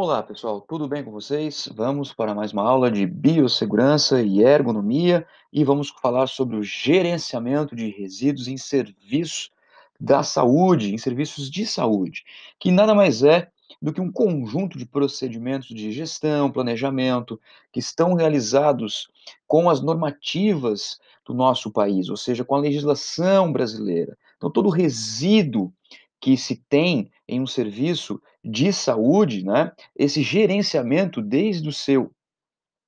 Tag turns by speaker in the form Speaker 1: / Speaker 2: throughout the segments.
Speaker 1: Olá pessoal, tudo bem com vocês? Vamos para mais uma aula de biossegurança e ergonomia e vamos falar sobre o gerenciamento de resíduos em serviço da saúde, em serviços de saúde, que nada mais é do que um conjunto de procedimentos de gestão, planejamento que estão realizados com as normativas do nosso país, ou seja, com a legislação brasileira. Então, todo resíduo que se tem em um serviço de saúde, né, esse gerenciamento desde o seu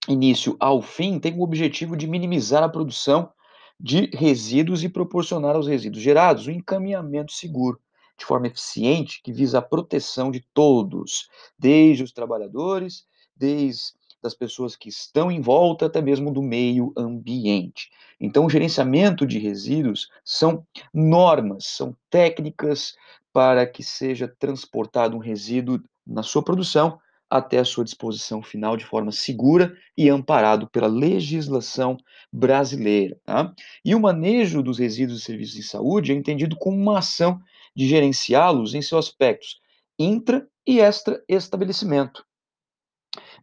Speaker 1: início ao fim tem o objetivo de minimizar a produção de resíduos e proporcionar aos resíduos gerados um encaminhamento seguro, de forma eficiente, que visa a proteção de todos, desde os trabalhadores, desde das pessoas que estão em volta, até mesmo do meio ambiente. Então, o gerenciamento de resíduos são normas, são técnicas, para que seja transportado um resíduo na sua produção até a sua disposição final de forma segura e amparado pela legislação brasileira. Tá? E o manejo dos resíduos e serviços de saúde é entendido como uma ação de gerenciá-los em seus aspectos intra e extra estabelecimento,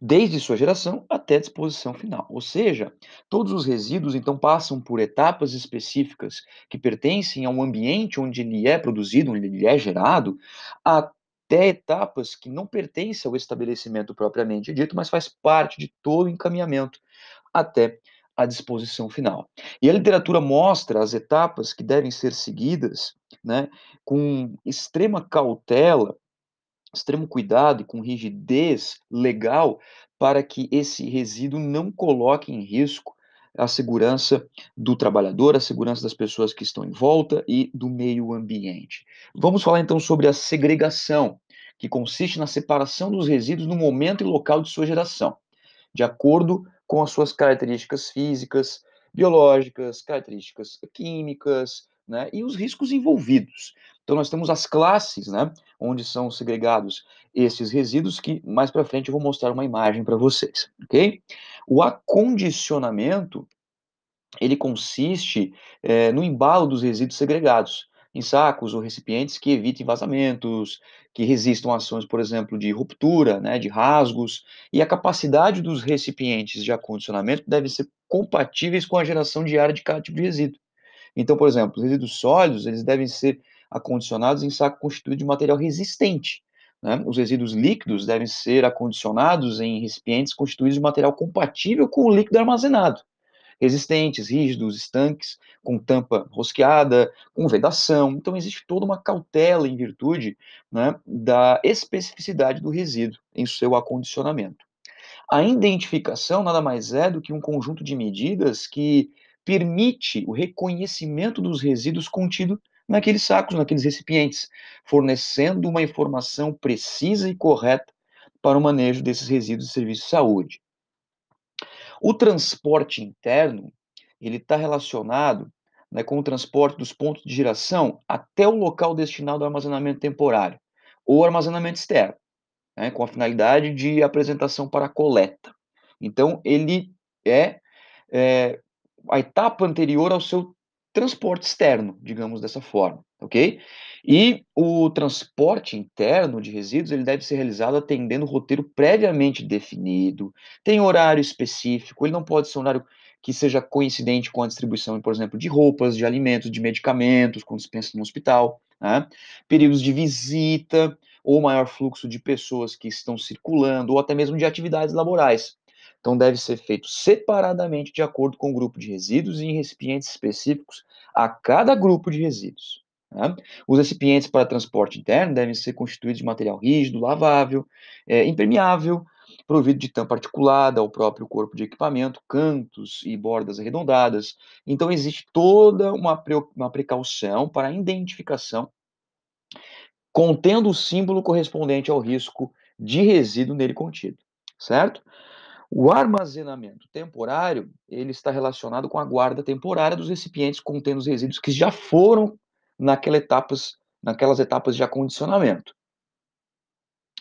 Speaker 1: desde sua geração até a disposição final. Ou seja, todos os resíduos então passam por etapas específicas que pertencem ao ambiente onde ele é produzido, onde ele é gerado, até etapas que não pertencem ao estabelecimento propriamente dito, mas faz parte de todo o encaminhamento até a disposição final. E a literatura mostra as etapas que devem ser seguidas, né, com extrema cautela extremo cuidado e com rigidez legal para que esse resíduo não coloque em risco a segurança do trabalhador, a segurança das pessoas que estão em volta e do meio ambiente. Vamos falar então sobre a segregação, que consiste na separação dos resíduos no momento e local de sua geração, de acordo com as suas características físicas, biológicas, características químicas, né, e os riscos envolvidos. Então nós temos as classes, né, onde são segregados esses resíduos que mais para frente eu vou mostrar uma imagem para vocês, ok? O acondicionamento ele consiste é, no embalo dos resíduos segregados em sacos ou recipientes que evitem vazamentos, que resistam a ações, por exemplo, de ruptura, né, de rasgos, e a capacidade dos recipientes de acondicionamento deve ser compatíveis com a geração diária de cada tipo de resíduo. Então, por exemplo, resíduos sólidos, eles devem ser acondicionados em saco constituído de material resistente. Né? Os resíduos líquidos devem ser acondicionados em recipientes constituídos de material compatível com o líquido armazenado. Resistentes, rígidos, estanques, com tampa rosqueada, com vedação. Então, existe toda uma cautela em virtude né, da especificidade do resíduo em seu acondicionamento. A identificação nada mais é do que um conjunto de medidas que permite o reconhecimento dos resíduos contido naqueles sacos, naqueles recipientes, fornecendo uma informação precisa e correta para o manejo desses resíduos de serviço de saúde. O transporte interno ele está relacionado né, com o transporte dos pontos de geração até o local destinado ao armazenamento temporário ou armazenamento externo, né, com a finalidade de apresentação para coleta. Então, ele é, é a etapa anterior ao seu transporte externo, digamos dessa forma, ok? E o transporte interno de resíduos ele deve ser realizado atendendo o roteiro previamente definido, tem horário específico, ele não pode ser um horário que seja coincidente com a distribuição, por exemplo, de roupas, de alimentos, de medicamentos, com dispensa no hospital, né? períodos de visita ou maior fluxo de pessoas que estão circulando, ou até mesmo de atividades laborais. Então, deve ser feito separadamente de acordo com o grupo de resíduos e em recipientes específicos a cada grupo de resíduos. Né? Os recipientes para transporte interno devem ser constituídos de material rígido, lavável, é, impermeável, provido de tampa articulada ao próprio corpo de equipamento, cantos e bordas arredondadas. Então, existe toda uma, pre uma precaução para a identificação, contendo o símbolo correspondente ao risco de resíduo nele contido, certo? O armazenamento temporário, ele está relacionado com a guarda temporária dos recipientes contendo os resíduos que já foram naquela etapas, naquelas etapas de acondicionamento.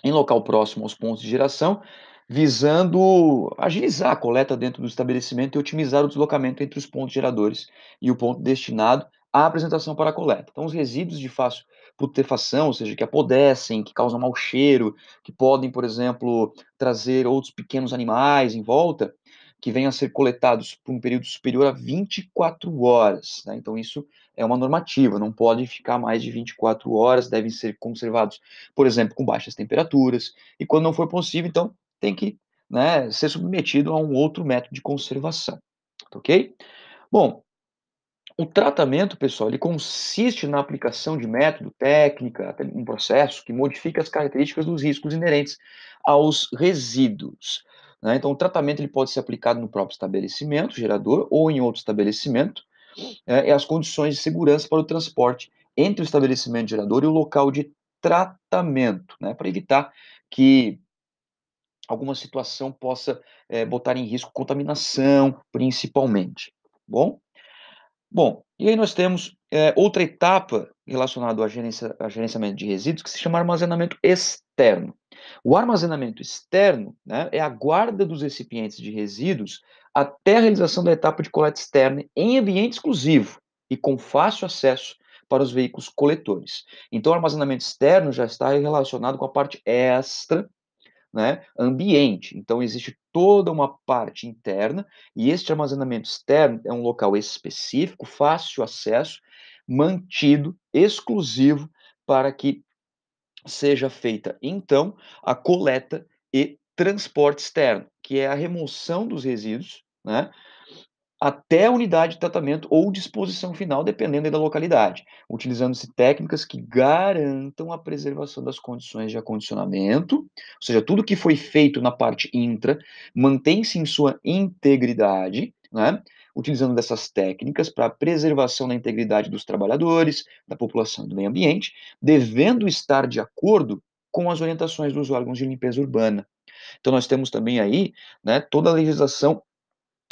Speaker 1: Em local próximo aos pontos de geração, visando agilizar a coleta dentro do estabelecimento e otimizar o deslocamento entre os pontos geradores e o ponto destinado à apresentação para a coleta. Então, os resíduos de fácil putrefação, ou seja, que apodrecem, que causam mau cheiro, que podem, por exemplo, trazer outros pequenos animais em volta, que venham a ser coletados por um período superior a 24 horas. Né? Então, isso é uma normativa, não pode ficar mais de 24 horas, devem ser conservados, por exemplo, com baixas temperaturas, e quando não for possível, então, tem que né, ser submetido a um outro método de conservação. Tá ok? Bom, o tratamento, pessoal, ele consiste na aplicação de método, técnica, um processo que modifica as características dos riscos inerentes aos resíduos. Né? Então, o tratamento ele pode ser aplicado no próprio estabelecimento gerador ou em outro estabelecimento, é, e as condições de segurança para o transporte entre o estabelecimento gerador e o local de tratamento, né? para evitar que alguma situação possa é, botar em risco contaminação, principalmente. Tá bom? Bom, e aí nós temos é, outra etapa relacionada ao gerencia, gerenciamento de resíduos que se chama armazenamento externo. O armazenamento externo né, é a guarda dos recipientes de resíduos até a realização da etapa de coleta externa em ambiente exclusivo e com fácil acesso para os veículos coletores. Então, o armazenamento externo já está relacionado com a parte extra né, ambiente. Então, existe toda uma parte interna, e este armazenamento externo é um local específico, fácil acesso, mantido, exclusivo, para que seja feita, então, a coleta e transporte externo, que é a remoção dos resíduos, né, até a unidade de tratamento ou disposição final, dependendo da localidade, utilizando-se técnicas que garantam a preservação das condições de acondicionamento, ou seja, tudo que foi feito na parte intra mantém-se em sua integridade, né? utilizando dessas técnicas para a preservação da integridade dos trabalhadores, da população e do meio ambiente, devendo estar de acordo com as orientações dos órgãos de limpeza urbana. Então, nós temos também aí né, toda a legislação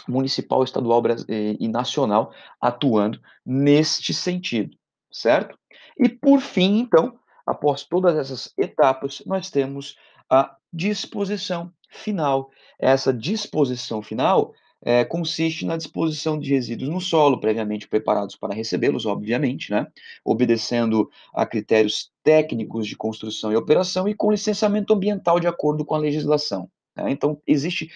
Speaker 1: municipal, estadual e nacional atuando neste sentido, certo? E por fim, então, após todas essas etapas, nós temos a disposição final. Essa disposição final é, consiste na disposição de resíduos no solo, previamente preparados para recebê-los, obviamente, né? obedecendo a critérios técnicos de construção e operação e com licenciamento ambiental de acordo com a legislação. Né? Então, existe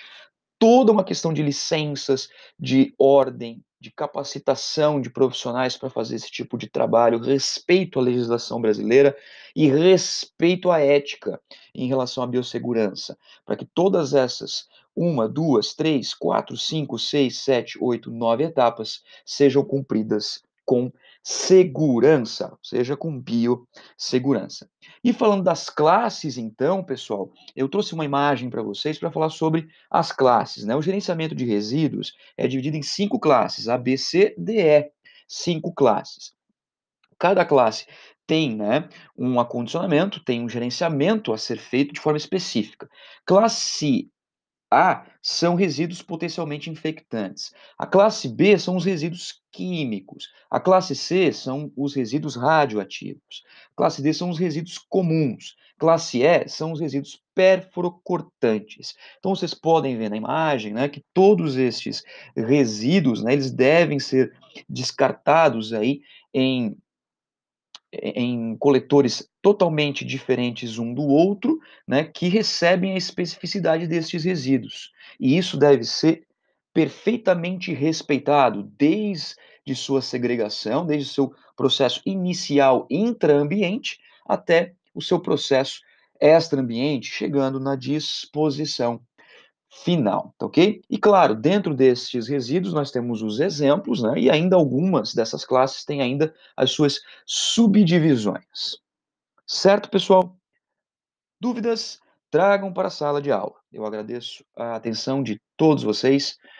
Speaker 1: toda uma questão de licenças, de ordem, de capacitação de profissionais para fazer esse tipo de trabalho, respeito à legislação brasileira e respeito à ética em relação à biossegurança, para que todas essas uma, duas, três, quatro, cinco, seis, sete, oito, nove etapas sejam cumpridas com segurança, ou seja, com biossegurança. E falando das classes, então, pessoal, eu trouxe uma imagem para vocês para falar sobre as classes. Né? O gerenciamento de resíduos é dividido em cinco classes, A, B, C, D, E, cinco classes. Cada classe tem né, um acondicionamento, tem um gerenciamento a ser feito de forma específica. Classe A são resíduos potencialmente infectantes. A classe B são os resíduos químicos. A classe C são os resíduos radioativos. A classe D são os resíduos comuns. A classe E são os resíduos perfurocortantes. Então vocês podem ver na imagem, né, que todos estes resíduos, né, eles devem ser descartados aí em em coletores totalmente diferentes um do outro, né, que recebem a especificidade destes resíduos. E isso deve ser perfeitamente respeitado desde sua segregação, desde seu processo inicial intraambiente até o seu processo extraambiente, chegando na disposição final, tá ok? E claro, dentro destes resíduos nós temos os exemplos, né? E ainda algumas dessas classes têm ainda as suas subdivisões. Certo, pessoal? Dúvidas? Tragam para a sala de aula. Eu agradeço a atenção de todos vocês.